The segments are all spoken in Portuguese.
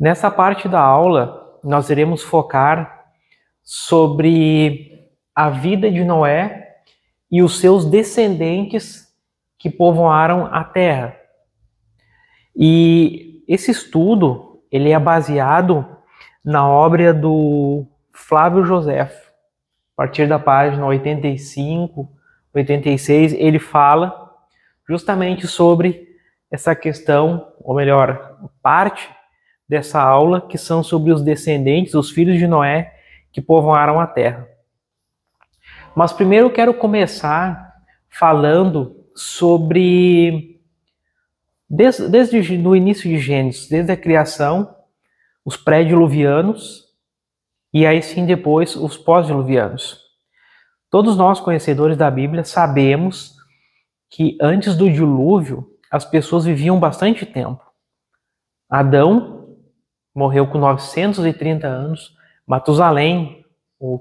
Nessa parte da aula, nós iremos focar sobre a vida de Noé e os seus descendentes que povoaram a terra. E esse estudo, ele é baseado na obra do Flávio José. A partir da página 85, 86, ele fala justamente sobre essa questão, ou melhor, parte dessa aula, que são sobre os descendentes, os filhos de Noé, que povoaram a terra. Mas primeiro eu quero começar falando sobre, desde, desde o início de Gênesis, desde a criação, os pré-diluvianos, e aí sim depois os pós-diluvianos. Todos nós, conhecedores da Bíblia, sabemos que antes do dilúvio as pessoas viviam bastante tempo. Adão morreu com 930 anos. Matusalém, o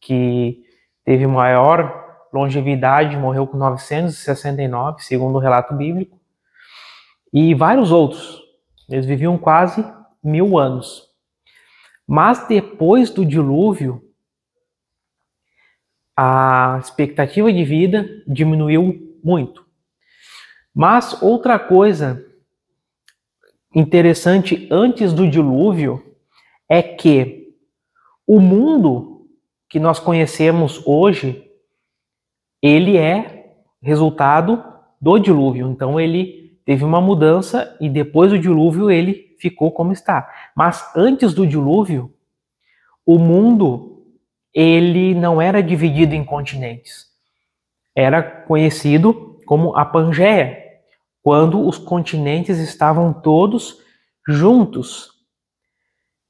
que teve maior longevidade, morreu com 969, segundo o relato bíblico. E vários outros. Eles viviam quase mil anos. Mas depois do dilúvio, a expectativa de vida diminuiu muito. Mas outra coisa interessante antes do dilúvio é que o mundo que nós conhecemos hoje, ele é resultado do dilúvio. Então ele teve uma mudança e depois do dilúvio ele ficou como está. Mas antes do dilúvio, o mundo ele não era dividido em continentes. Era conhecido como a Pangeia, quando os continentes estavam todos juntos.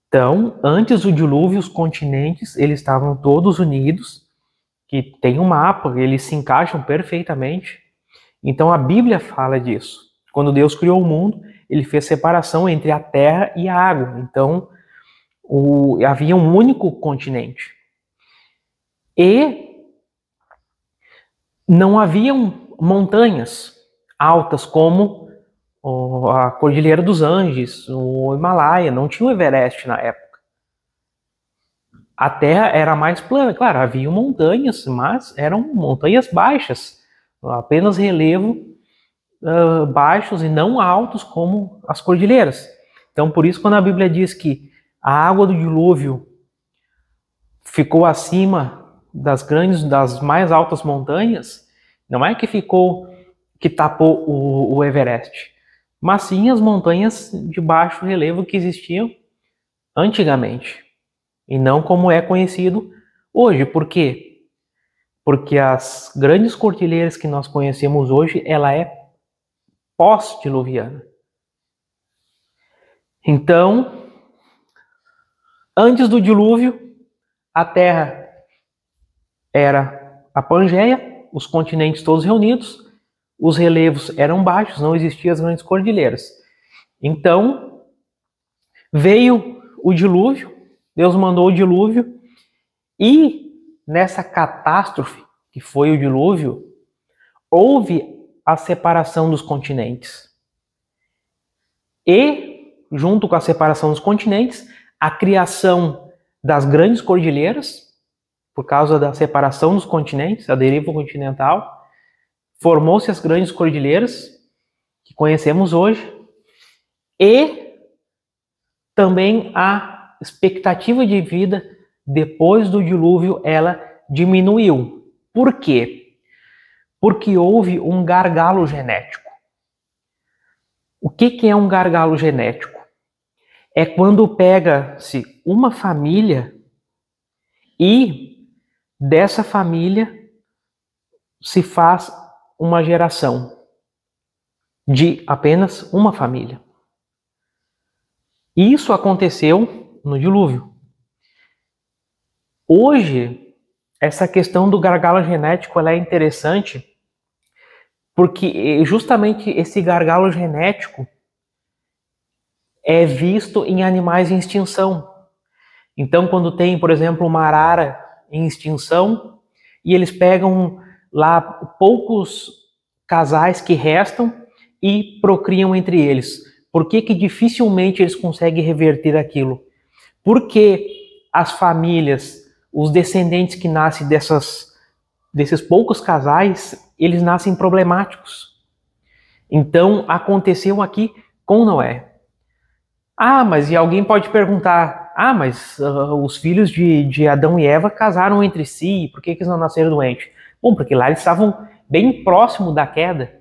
Então, antes do dilúvio, os continentes eles estavam todos unidos, que tem um mapa, eles se encaixam perfeitamente. Então a Bíblia fala disso. Quando Deus criou o mundo, ele fez separação entre a terra e a água. Então, o, havia um único continente. E não haviam montanhas altas como a Cordilheira dos Andes, o Himalaia, não tinha o Everest na época. A Terra era mais plana, claro, havia montanhas, mas eram montanhas baixas, apenas relevo uh, baixos e não altos como as cordilheiras. Então, por isso, quando a Bíblia diz que a água do dilúvio ficou acima das grandes, das mais altas montanhas, não é que ficou que tapou o, o Everest, mas sim as montanhas de baixo relevo que existiam antigamente e não como é conhecido hoje. Por quê? Porque as grandes cordilheiras que nós conhecemos hoje, ela é pós-diluviana. Então, antes do dilúvio, a Terra era a Pangeia, os continentes todos reunidos, os relevos eram baixos, não existiam as grandes cordilheiras. Então, veio o dilúvio, Deus mandou o dilúvio, e nessa catástrofe, que foi o dilúvio, houve a separação dos continentes. E, junto com a separação dos continentes, a criação das grandes cordilheiras, por causa da separação dos continentes, a deriva continental, formou-se as grandes cordilheiras que conhecemos hoje e também a expectativa de vida depois do dilúvio ela diminuiu. Por quê? Porque houve um gargalo genético. O que, que é um gargalo genético? É quando pega-se uma família e dessa família se faz uma geração de apenas uma família. Isso aconteceu no dilúvio. Hoje, essa questão do gargalo genético ela é interessante porque eh, justamente esse gargalo genético é visto em animais em extinção. Então, quando tem, por exemplo, uma arara em extinção e eles pegam Lá, poucos casais que restam e procriam entre eles. Por que, que dificilmente eles conseguem reverter aquilo? Porque as famílias, os descendentes que nascem dessas, desses poucos casais, eles nascem problemáticos. Então, aconteceu aqui com Noé. Ah, mas e alguém pode perguntar: ah, mas uh, os filhos de, de Adão e Eva casaram entre si, por que, que eles não nasceram doentes? Bom, porque lá eles estavam bem próximo da queda.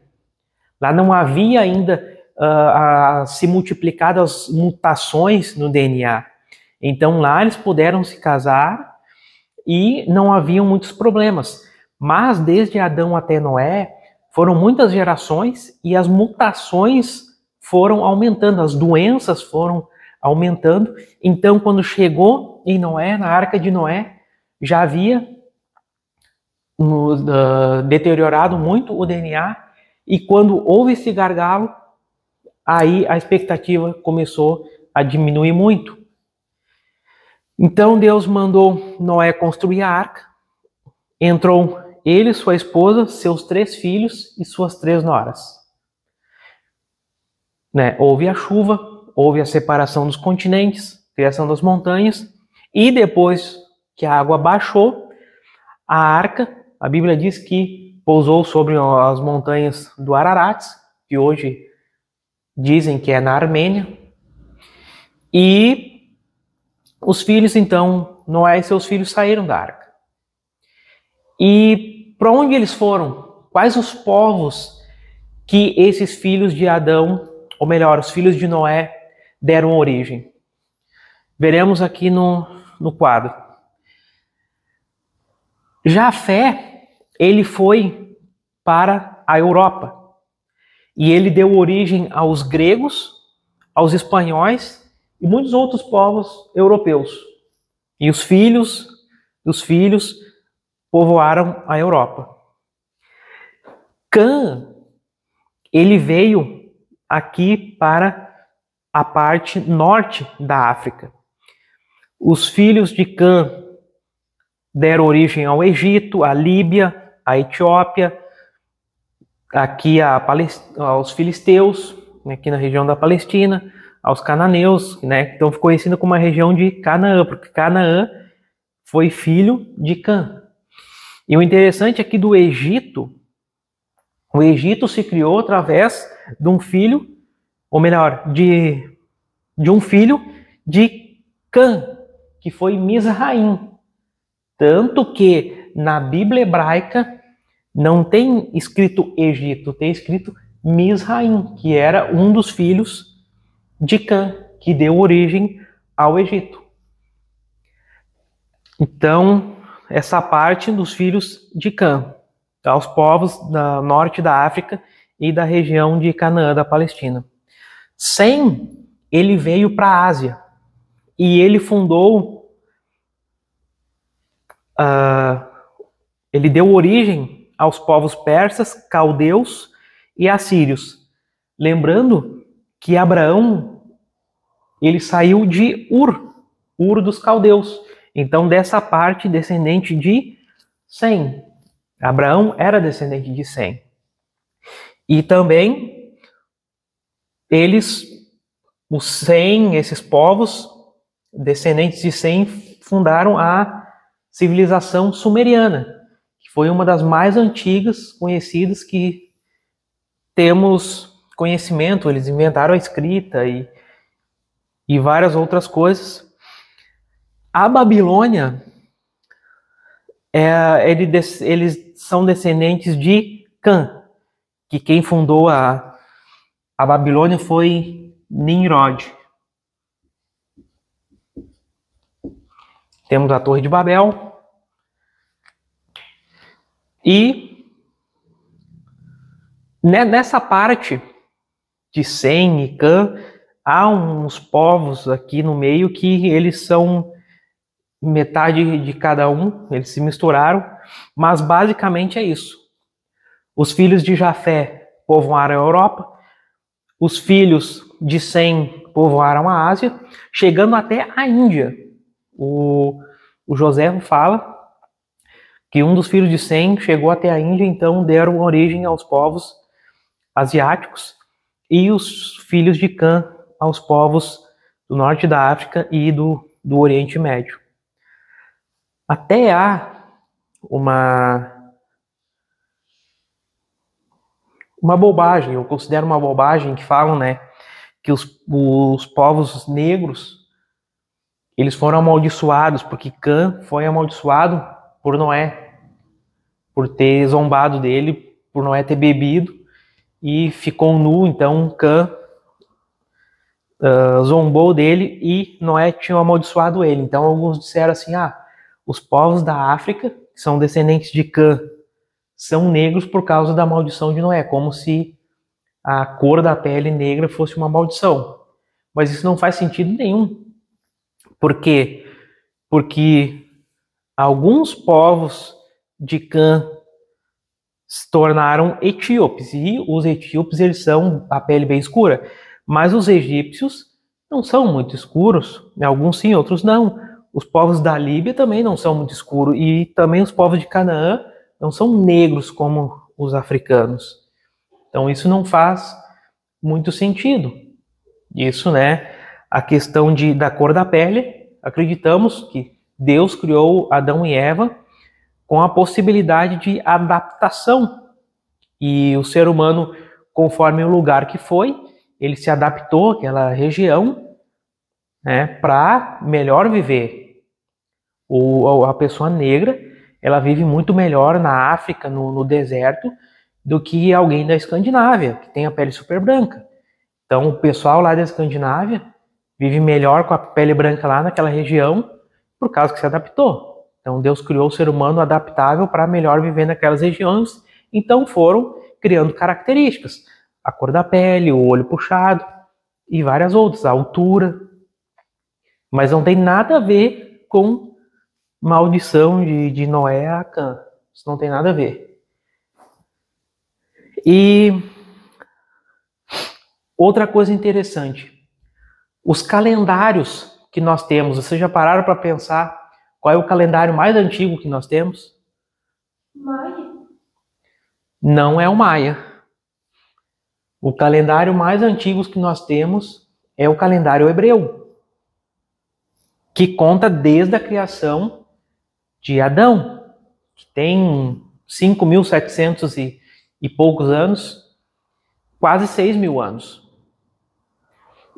Lá não havia ainda uh, a, se multiplicado as mutações no DNA. Então lá eles puderam se casar e não haviam muitos problemas. Mas desde Adão até Noé foram muitas gerações e as mutações foram aumentando, as doenças foram aumentando. Então, quando chegou em Noé, na arca de Noé, já havia uh, deteriorado muito o DNA e quando houve esse gargalo, aí a expectativa começou a diminuir muito. Então Deus mandou Noé construir a arca. Entrou ele, sua esposa, seus três filhos e suas três noras. Né? Houve a chuva, houve a separação dos continentes, criação das montanhas, e depois que a água baixou, a arca a Bíblia diz que pousou sobre as montanhas do Ararat, que hoje dizem que é na Armênia. E os filhos, então, Noé e seus filhos saíram da arca. E para onde eles foram? Quais os povos que esses filhos de Adão, ou melhor, os filhos de Noé, deram origem? Veremos aqui no, no quadro. Já a fé ele foi para a Europa. E ele deu origem aos gregos, aos espanhóis e muitos outros povos europeus. E os filhos dos filhos povoaram a Europa. Cã, ele veio aqui para a parte norte da África. Os filhos de Cã deram origem ao Egito, à Líbia, a Etiópia, aqui a aos filisteus, né, aqui na região da Palestina, aos cananeus, né? Então ficou conhecido como a região de Canaã, porque Canaã foi filho de Cã. E o interessante aqui é do Egito, o Egito se criou através de um filho, ou melhor, de, de um filho de Cã, que foi Mizraim. Tanto que na Bíblia hebraica não tem escrito Egito, tem escrito Misraim, que era um dos filhos de Cã, que deu origem ao Egito. Então, essa parte dos filhos de Cã, aos povos da norte da África e da região de Canaã, da Palestina. Sem, ele veio para a Ásia e ele fundou, uh, ele deu origem aos povos persas, caldeus e assírios. Lembrando que Abraão ele saiu de Ur, Ur dos caldeus. Então, dessa parte descendente de Sem. Abraão era descendente de Sem. E também eles os Sem, esses povos descendentes de Sem fundaram a civilização sumeriana, que foi uma das mais antigas conhecidas que temos conhecimento. Eles inventaram a escrita e, e várias outras coisas. A Babilônia, é, ele, é eles são descendentes de Cã, que quem fundou a, a Babilônia foi Nimrod. Temos a Torre de Babel, e né, nessa parte de Sem e Can, há uns povos aqui no meio que eles são metade de cada um, eles se misturaram, mas basicamente é isso. Os filhos de Jafé povoaram a Europa, os filhos de Sem povoaram a Ásia, chegando até a Índia. O, o José fala que um dos filhos de Sem chegou até a Índia, então deram origem aos povos asiáticos e os filhos de Cã aos povos do norte da África e do, do Oriente Médio. Até há uma uma bobagem, eu considero uma bobagem que falam, né, que os, os povos negros eles foram amaldiçoados porque Cã foi amaldiçoado por Noé, por ter zombado dele, por Noé ter bebido e ficou nu. Então Cã uh, ah, zombou dele e Noé tinha amaldiçoado ele. Então alguns disseram assim: ah, os povos da África, que são descendentes de Cã, são negros por causa da maldição de Noé, como se a cor da pele negra fosse uma maldição. Mas isso não faz sentido nenhum. Por quê? Porque Alguns povos de Cã se tornaram etíopes, e os etíopes eles são a pele bem escura, mas os egípcios não são muito escuros, alguns sim, outros não. Os povos da Líbia também não são muito escuros, e também os povos de Canaã não são negros como os africanos. Então isso não faz muito sentido. Isso, né? A questão de, da cor da pele, acreditamos que Deus criou Adão e Eva com a possibilidade de adaptação. E o ser humano, conforme o lugar que foi, ele se adaptou àquela região né, para melhor viver. O, a pessoa negra, ela vive muito melhor na África, no, no deserto, do que alguém da Escandinávia, que tem a pele super branca. Então, o pessoal lá da Escandinávia vive melhor com a pele branca lá naquela região por causa que se adaptou. Então Deus criou o ser humano adaptável para melhor viver naquelas regiões, então foram criando características, a cor da pele, o olho puxado e várias outras, a altura. Mas não tem nada a ver com maldição de, de Noé a Cã. Isso não tem nada a ver. E outra coisa interessante, os calendários que nós temos. Vocês já pararam para pensar qual é o calendário mais antigo que nós temos? Maia. Não é o Maia. O calendário mais antigo que nós temos é o calendário hebreu, que conta desde a criação de Adão, que tem 5.700 e, e poucos anos, quase 6.000 mil anos.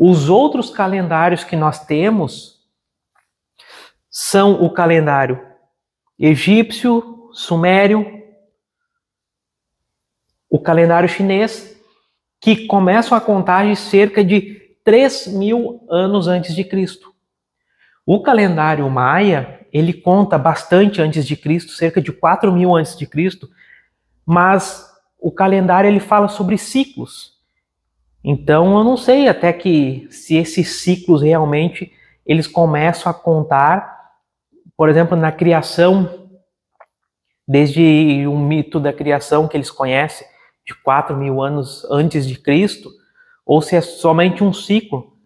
Os outros calendários que nós temos são o calendário egípcio, sumério, o calendário chinês, que começam a contagem cerca de 3 mil anos antes de Cristo. O calendário maia, ele conta bastante antes de Cristo, cerca de 4 mil antes de Cristo, mas o calendário ele fala sobre ciclos. Então eu não sei até que se esses ciclos realmente eles começam a contar, por exemplo, na criação, desde o mito da criação que eles conhecem, de 4 mil anos antes de Cristo, ou se é somente um ciclo,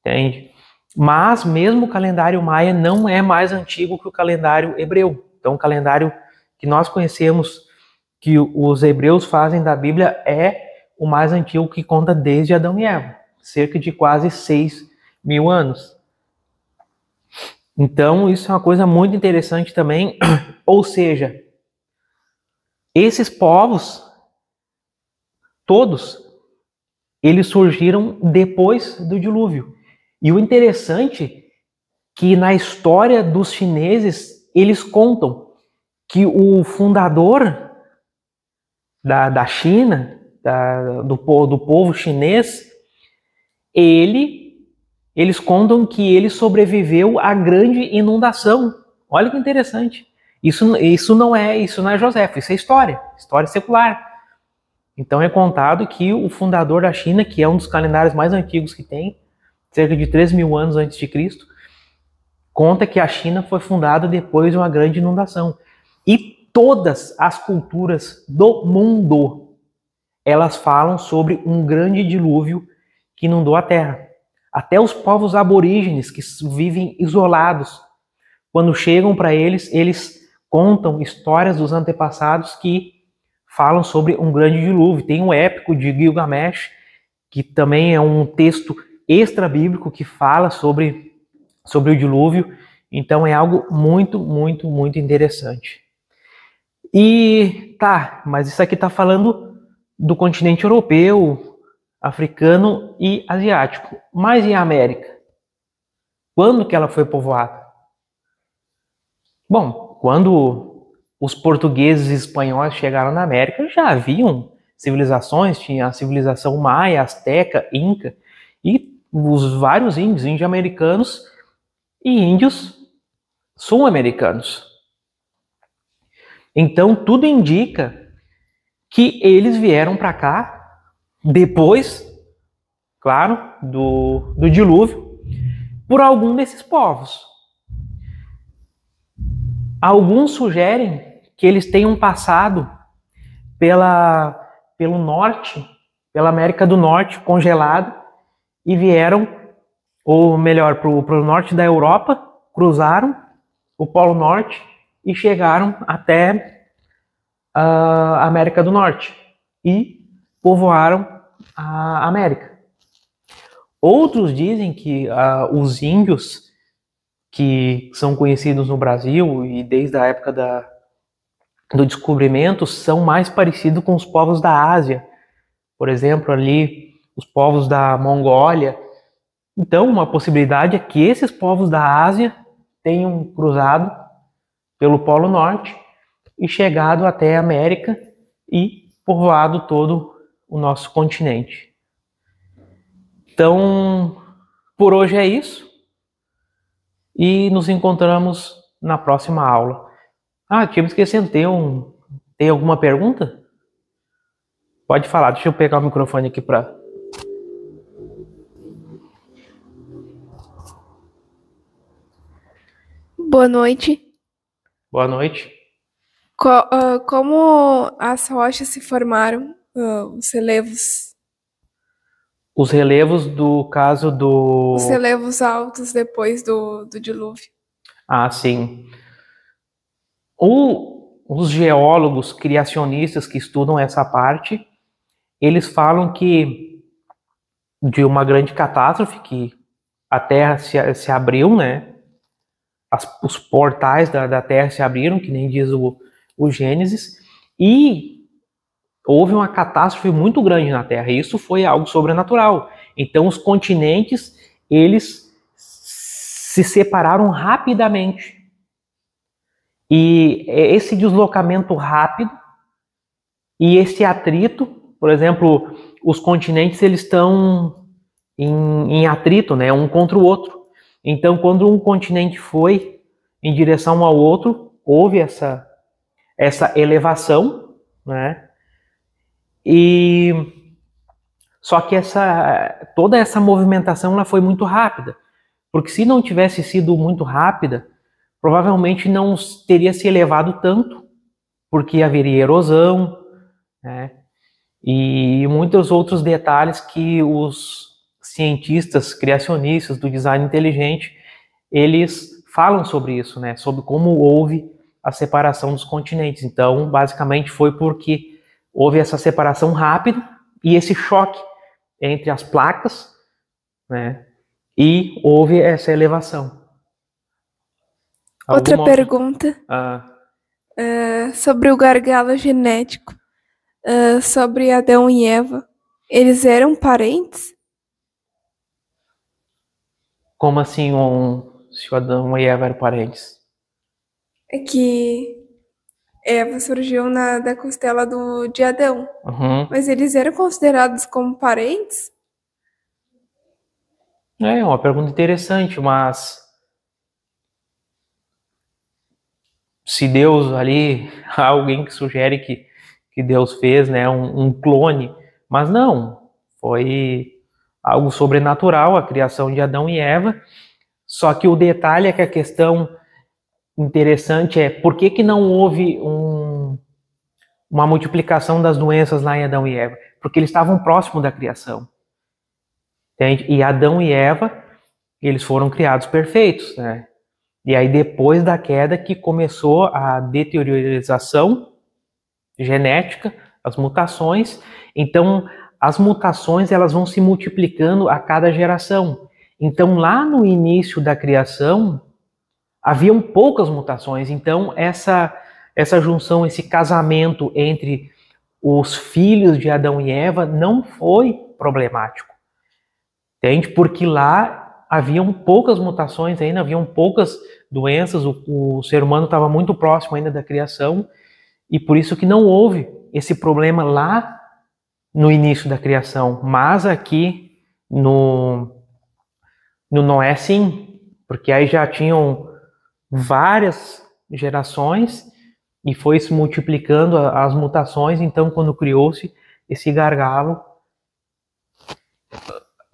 entende? Mas mesmo o calendário maia não é mais antigo que o calendário hebreu. Então o calendário que nós conhecemos, que os hebreus fazem da Bíblia, é o mais antigo que conta desde Adão e Eva, cerca de quase 6 mil anos. Então, isso é uma coisa muito interessante também. Ou seja, esses povos, todos, eles surgiram depois do dilúvio. E o interessante é que na história dos chineses, eles contam que o fundador da, da China, da, do, do povo chinês, ele, eles contam que ele sobreviveu à grande inundação. Olha que interessante. Isso, isso não é isso não é José, isso é história, história secular. Então é contado que o fundador da China, que é um dos calendários mais antigos que tem, cerca de 3 mil anos antes de Cristo, conta que a China foi fundada depois de uma grande inundação. E todas as culturas do mundo elas falam sobre um grande dilúvio que inundou a terra. Até os povos aborígenes que vivem isolados, quando chegam para eles, eles contam histórias dos antepassados que falam sobre um grande dilúvio. Tem um épico de Gilgamesh, que também é um texto extra-bíblico que fala sobre, sobre o dilúvio. Então é algo muito, muito, muito interessante. E tá, mas isso aqui está falando do continente europeu, africano e asiático, mas e a América? Quando que ela foi povoada? Bom, quando os portugueses e espanhóis chegaram na América, já haviam civilizações, tinha a civilização maia, azteca, inca e os vários índios, índio-americanos e índios sul-americanos. Então, tudo indica que eles vieram para cá depois, claro, do, do dilúvio, por algum desses povos. Alguns sugerem que eles tenham passado pela, pelo norte, pela América do Norte congelado, e vieram, ou melhor, para o norte da Europa, cruzaram o Polo Norte e chegaram até a América do Norte e povoaram a América. Outros dizem que uh, os índios que são conhecidos no Brasil e desde a época da, do descobrimento são mais parecidos com os povos da Ásia. Por exemplo, ali os povos da Mongólia. Então, uma possibilidade é que esses povos da Ásia tenham cruzado pelo Polo Norte e chegado até a América e povoado todo o nosso continente. Então, por hoje é isso e nos encontramos na próxima aula. Ah, tinha me esquecendo, tem, um, tem alguma pergunta? Pode falar, deixa eu pegar o microfone aqui para Boa noite. Boa noite. Co uh, como as rochas se formaram, uh, os relevos? Os relevos do caso do. Os relevos altos depois do, do dilúvio. Ah, sim. O, os geólogos criacionistas que estudam essa parte, eles falam que de uma grande catástrofe que a Terra se, se abriu, né? As, os portais da, da Terra se abriram, que nem diz o, o Gênesis, e houve uma catástrofe muito grande na Terra. isso foi algo sobrenatural. Então os continentes, eles se separaram rapidamente. E é esse deslocamento rápido e esse atrito, por exemplo, os continentes eles estão em, em, atrito, né, um contra o outro. Então, quando um continente foi em direção ao outro, houve essa essa elevação, né? E só que essa toda essa movimentação ela foi muito rápida, porque se não tivesse sido muito rápida, provavelmente não teria se elevado tanto, porque haveria erosão, né? E muitos outros detalhes que os cientistas criacionistas do design inteligente, eles falam sobre isso, né? Sobre como houve a separação dos continentes. Então, basicamente, foi porque houve essa separação rápida e esse choque entre as placas, né? E houve essa elevação. Alguma Outra pergunta ah. uh, sobre o gargalo genético, uh, sobre Adão e Eva. Eles eram parentes? Como assim, um, se Adão e Eva eram parentes? é que Eva é, surgiu na, da costela do, de Adão. Uhum. Mas eles eram considerados como parentes? É, é uma pergunta interessante, mas se Deus ali, há alguém que sugere que, que Deus fez, né, um, um clone, mas não, foi algo sobrenatural a criação de Adão e Eva. Só que o detalhe é que a questão interessante é por que, que não houve um, uma multiplicação das doenças lá em Adão e Eva? Porque eles estavam próximo da criação. Entende? E Adão e Eva, eles foram criados perfeitos, né? E aí depois da queda que começou a deteriorização genética, as mutações. Então, as mutações elas vão se multiplicando a cada geração. Então, lá no início da criação, haviam poucas mutações, então essa, essa junção, esse casamento entre os filhos de Adão e Eva não foi problemático. Entende? Porque lá haviam poucas mutações ainda, haviam poucas doenças, o, o ser humano estava muito próximo ainda da criação, e por isso que não houve esse problema lá no início da criação, mas aqui no, no Noé sim, porque aí já tinham várias gerações e foi se multiplicando as mutações. Então, quando criou-se esse gargalo,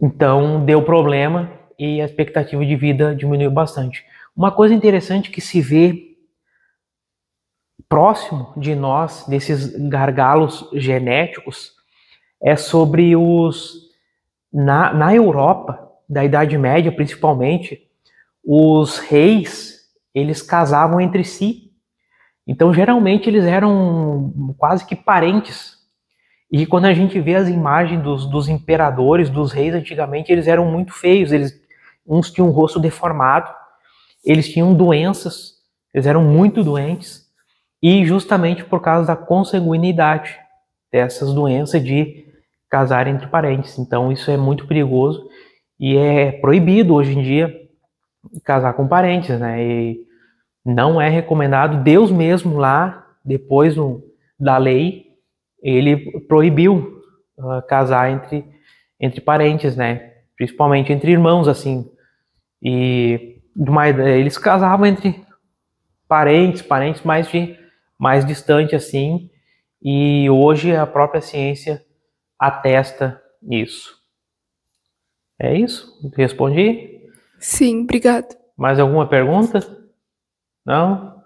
então deu problema e a expectativa de vida diminuiu bastante. Uma coisa interessante que se vê próximo de nós, desses gargalos genéticos, é sobre os. Na, na Europa, da Idade Média principalmente, os reis eles casavam entre si. Então, geralmente, eles eram quase que parentes. E quando a gente vê as imagens dos, dos imperadores, dos reis antigamente, eles eram muito feios. Eles, uns tinham um rosto deformado, eles tinham doenças, eles eram muito doentes. E justamente por causa da consanguinidade dessas doenças de casar entre parentes. Então, isso é muito perigoso e é proibido hoje em dia casar com parentes, né? E não é recomendado. Deus mesmo lá, depois no, da lei, ele proibiu uh, casar entre, entre parentes, né? Principalmente entre irmãos, assim. E mas, eles casavam entre parentes, parentes mais, de, mais distante, assim. E hoje a própria ciência atesta isso. É isso? Respondi? Sim, obrigado. Mais alguma pergunta? Não?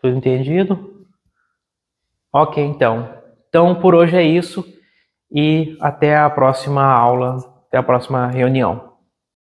Tudo entendido? Ok, então. Então, por hoje é isso e até a próxima aula, até a próxima reunião.